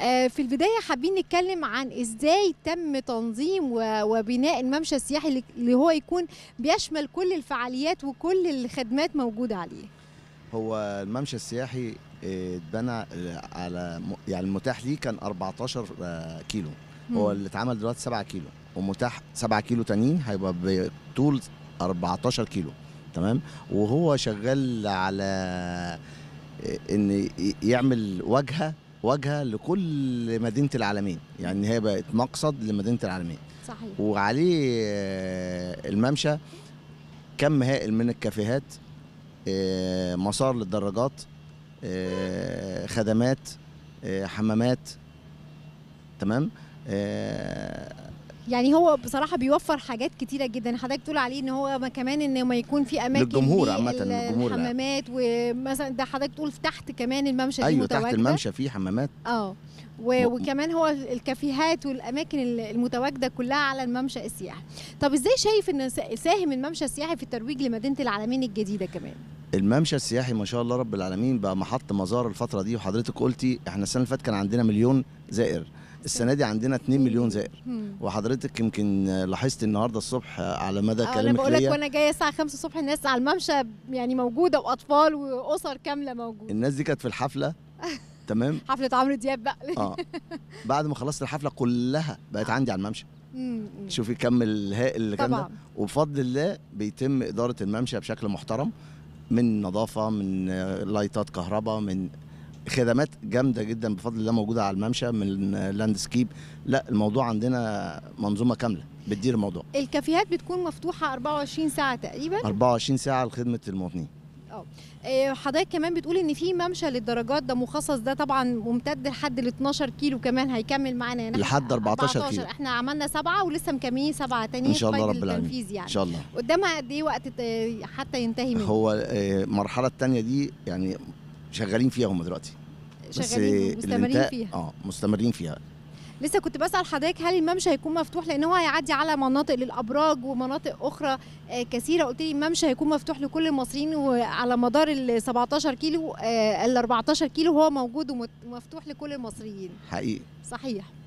آه، في البداية حابين نتكلم عن ازاي تم تنظيم وبناء الممشى السياحي اللي هو يكون بيشمل كل الفعاليات وكل الخدمات موجودة عليه هو الممشى السياحي آه، اتبنى آه، على يعني المتاح ليه كان 14 كيلو هو اللي اتعمل دلوقتي 7 كيلو ومتاح 7 كيلو تانيين هيبقى بطول 14 كيلو تمام وهو شغال على ان يعمل واجهه واجهه لكل مدينه العالمين يعني هي بقت مقصد لمدينه العالمين صحيح وعليه آه، الممشى كم هائل من الكافيهات آه، مسار للدراجات آه، خدمات حمامات تمام يعني هو بصراحة بيوفر حاجات كتيرة جدا حضرتك تقول عليه ان هو كمان ان ما يكون في اماكن للجمهور عامة للجمهور الحمامات ومثلا ده حضرتك تقول تحت كمان الممشى ايوه تحت الممشى في حمامات اه و... وكمان هو الكافيهات والاماكن المتواجده كلها على الممشى السياحي طب ازاي شايف ان ساهم الممشى السياحي في الترويج لمدينه العالمين الجديده كمان الممشى السياحي ما شاء الله رب العالمين بقى محط مزار الفتره دي وحضرتك قلتي احنا السنه اللي فاتت كان عندنا مليون زائر السنه دي عندنا 2 مليون زائر وحضرتك يمكن لاحظت النهارده الصبح على مدى كلامك آه، انا بقول لك وانا جايه الساعه 5 الصبح الناس على الممشى يعني موجوده واطفال واسر كامله موجوده الناس دي كانت في الحفله تمام حفله عمرو دياب بقى اه بعد ما خلصت الحفله كلها بقت عندي على الممشى شوفي كم الهائل اللي كان ده وبفضل الله بيتم اداره الممشى بشكل محترم من نظافه من لايتات كهرباء من خدمات جامده جدا بفضل الله موجوده على الممشى من لاندسكيب لا الموضوع عندنا منظومه كامله بتدير الموضوع الكافيهات بتكون مفتوحه 24 ساعه تقريبا 24 ساعه لخدمه المواطنين اه حضرتك كمان بتقول ان في ممشى للدرجات ده مخصص ده طبعا ممتد لحد ال 12 كيلو كمان هيكمل معانا هنا لحد 14, 14 كيلو احنا عملنا سبعه ولسه مكملين سبعه تانيين ان شاء الله رب العالمين يعني. ان شاء الله قدامها قد ايه وقت حتى ينتهي منه هو آه، المرحله الثانيه دي يعني شغالين فيها هم دلوقتي بس شغالين مستمرين فيها اه مستمرين فيها لسه كنت بسال حضرتك هل الممشى هيكون مفتوح لان هو هيعدي على مناطق للابراج ومناطق اخرى آه، كثيره قلت لي الممشى هيكون مفتوح لكل المصريين وعلى مدار ال 17 كيلو آه، ال 14 كيلو هو موجود ومفتوح لكل المصريين حقيقي صحيح